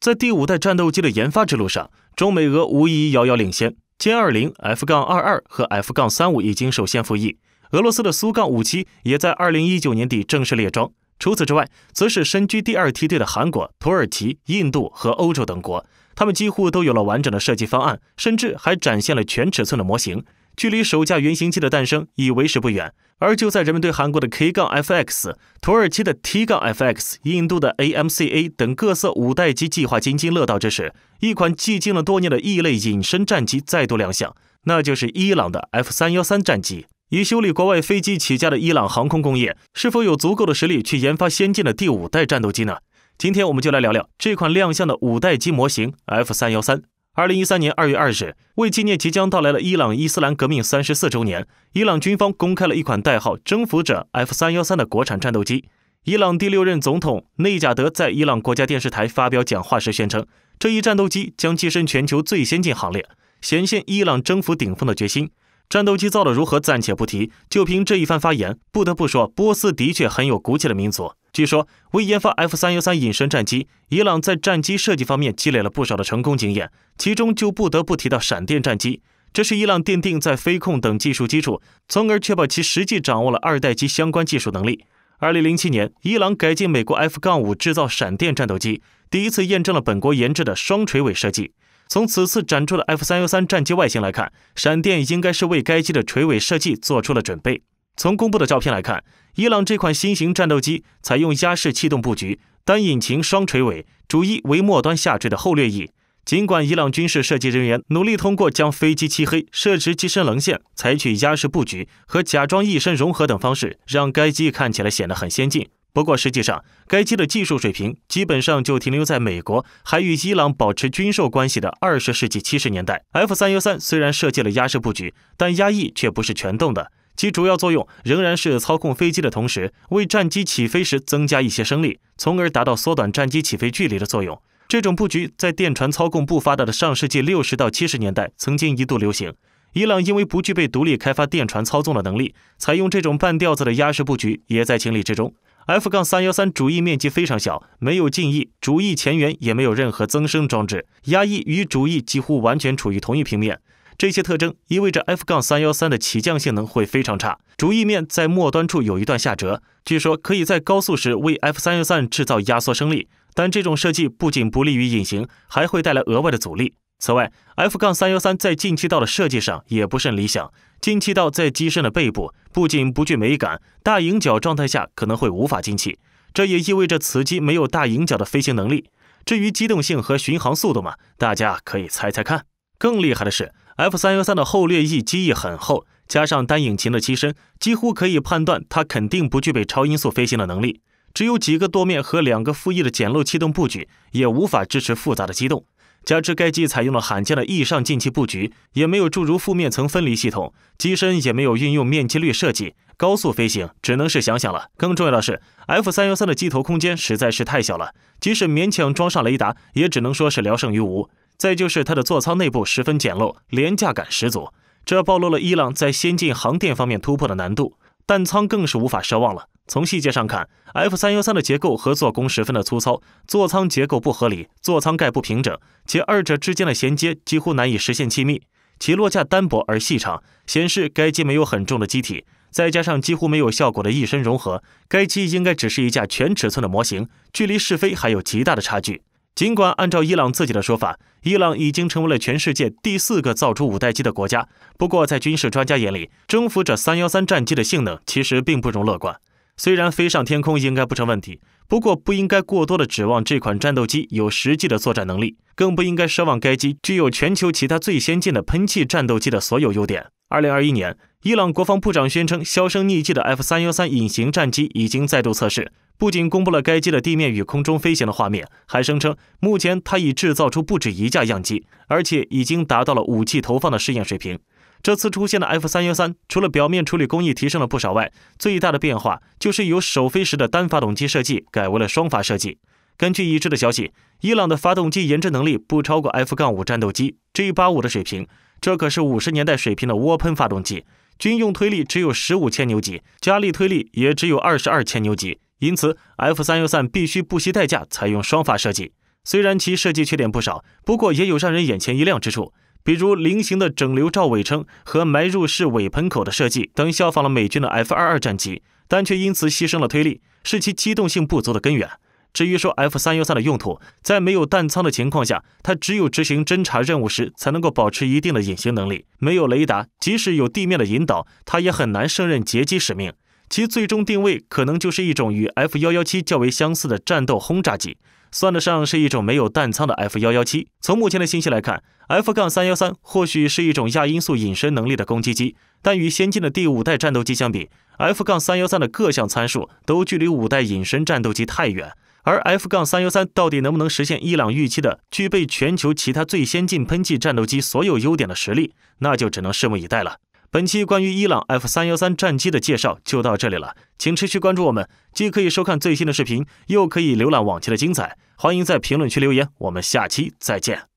在第五代战斗机的研发之路上，中美俄无疑遥遥领先。歼 -20、F-22 杠和 F-35 杠已经首先服役，俄罗斯的苏杠 -57 也在2019年底正式列装。除此之外，则是身居第二梯队的韩国、土耳其、印度和欧洲等国，他们几乎都有了完整的设计方案，甚至还展现了全尺寸的模型，距离首架原型机的诞生已为时不远。而就在人们对韩国的 k 杠 f x 土耳其的 t 杠 f x 印度的 AMCA 等各色五代机计划津津乐道之时，一款寂静了多年的异类隐身战机再度亮相，那就是伊朗的 F-313 战机。以修理国外飞机起家的伊朗航空工业，是否有足够的实力去研发先进的第五代战斗机呢？今天我们就来聊聊这款亮相的五代机模型 F 三幺三。二零一三年二月二日，为纪念即将到来的伊朗伊斯兰革命三十四周年，伊朗军方公开了一款代号“征服者 ”F 三幺三的国产战斗机。伊朗第六任总统内贾德在伊朗国家电视台发表讲话时宣称，这一战斗机将跻身全球最先进行列，显现伊朗征服顶峰的决心。战斗机造的如何暂且不提，就凭这一番发言，不得不说，波斯的确很有骨气的民族。据说为研发 F 三幺三隐身战机，伊朗在战机设计方面积累了不少的成功经验，其中就不得不提到闪电战机。这是伊朗奠定在飞控等技术基础，从而确保其实际掌握了二代机相关技术能力。二零零七年，伊朗改进美国 F 杠五制造闪电战斗机，第一次验证了本国研制的双垂尾设计。从此次展出的 F 三幺三战机外形来看，闪电应该是为该机的垂尾设计做出了准备。从公布的照片来看，伊朗这款新型战斗机采用鸭式气动布局，单引擎双垂尾，主翼为末端下坠的后掠翼。尽管伊朗军事设计人员努力通过将飞机漆黑、设置机身棱线、采取鸭式布局和假装翼身融合等方式，让该机看起来显得很先进。不过，实际上，该机的技术水平基本上就停留在美国还与伊朗保持军售关系的二十世纪七十年代。F 三幺三虽然设计了鸭式布局，但鸭翼却不是全动的，其主要作用仍然是操控飞机的同时，为战机起飞时增加一些升力，从而达到缩短战机起飞距离的作用。这种布局在电传操控不发达的上世纪六十到七十年代曾经一度流行。伊朗因为不具备独立开发电传操纵的能力，采用这种半吊子的鸭式布局也在情理之中。F- 杠三幺三主翼面积非常小，没有进翼，主翼前缘也没有任何增升装置，压翼与主翼几乎完全处于同一平面。这些特征意味着 F- 杠三幺三的起降性能会非常差。主翼面在末端处有一段下折，据说可以在高速时为 F- 三幺三制造压缩升力，但这种设计不仅不利于隐形，还会带来额外的阻力。此外，F- 杠三幺三在进气道的设计上也不甚理想。进气道在机身的背部，不仅不具美感，大迎角状态下可能会无法进气，这也意味着此机没有大迎角的飞行能力。至于机动性和巡航速度嘛，大家可以猜猜看。更厉害的是，F-313 的后掠翼机翼很厚，加上单引擎的机身，几乎可以判断它肯定不具备超音速飞行的能力。只有几个舵面和两个副翼的简陋气动布局，也无法支持复杂的机动。加之该机采用了罕见的翼上进气布局，也没有诸如负面层分离系统，机身也没有运用面积率设计，高速飞行只能是想想了。更重要的是，F 三幺三的机头空间实在是太小了，即使勉强装上雷达，也只能说是聊胜于无。再就是它的座舱内部十分简陋，廉价感十足，这暴露了伊朗在先进航电方面突破的难度，弹舱更是无法奢望了。从细节上看，F 三幺三的结构和做工十分的粗糙，座舱结构不合理，座舱盖不平整，且二者之间的衔接几乎难以实现气密。起落架单薄而细长，显示该机没有很重的机体。再加上几乎没有效果的一身融合，该机应该只是一架全尺寸的模型，距离试飞还有极大的差距。尽管按照伊朗自己的说法，伊朗已经成为了全世界第四个造出五代机的国家，不过在军事专家眼里，征服者三幺三战机的性能其实并不容乐观。虽然飞上天空应该不成问题，不过不应该过多的指望这款战斗机有实际的作战能力，更不应该奢望该机具有全球其他最先进的喷气战斗机的所有优点。二零二一年，伊朗国防部长宣称，销声匿迹的 F 三幺三隐形战机已经再度测试，不仅公布了该机的地面与空中飞行的画面，还声称目前他已制造出不止一架样机，而且已经达到了武器投放的试验水平。这次出现的 F 三幺三，除了表面处理工艺提升了不少外，最大的变化就是由首飞时的单发动机设计改为了双发设计。根据已知的消息，伊朗的发动机研制能力不超过 F 杠五战斗机 G 八五的水平，这可是五十年代水平的涡喷发动机，军用推力只有十五千牛级，加力推力也只有二十二千牛级。因此，F 三幺三必须不惜代价采用双发设计。虽然其设计缺点不少，不过也有让人眼前一亮之处。比如菱形的整流罩尾撑和埋入式尾喷口的设计等，效仿了美军的 F 二二战机，但却因此牺牲了推力，是其机动性不足的根源。至于说 F 三幺三的用途，在没有弹仓的情况下，它只有执行侦察任务时才能够保持一定的隐形能力。没有雷达，即使有地面的引导，它也很难胜任截击使命。其最终定位可能就是一种与 F 幺幺七较为相似的战斗轰炸机。算得上是一种没有弹仓的 F 幺幺七。从目前的信息来看，F 杠三幺三或许是一种亚音速隐身能力的攻击机，但与先进的第五代战斗机相比，F 杠三幺三的各项参数都距离五代隐身战斗机太远。而 F 杠三幺三到底能不能实现伊朗预期的具备全球其他最先进喷气战斗机所有优点的实力，那就只能拭目以待了。本期关于伊朗 F 三幺三战机的介绍就到这里了，请持续关注我们，既可以收看最新的视频，又可以浏览往期的精彩。欢迎在评论区留言，我们下期再见。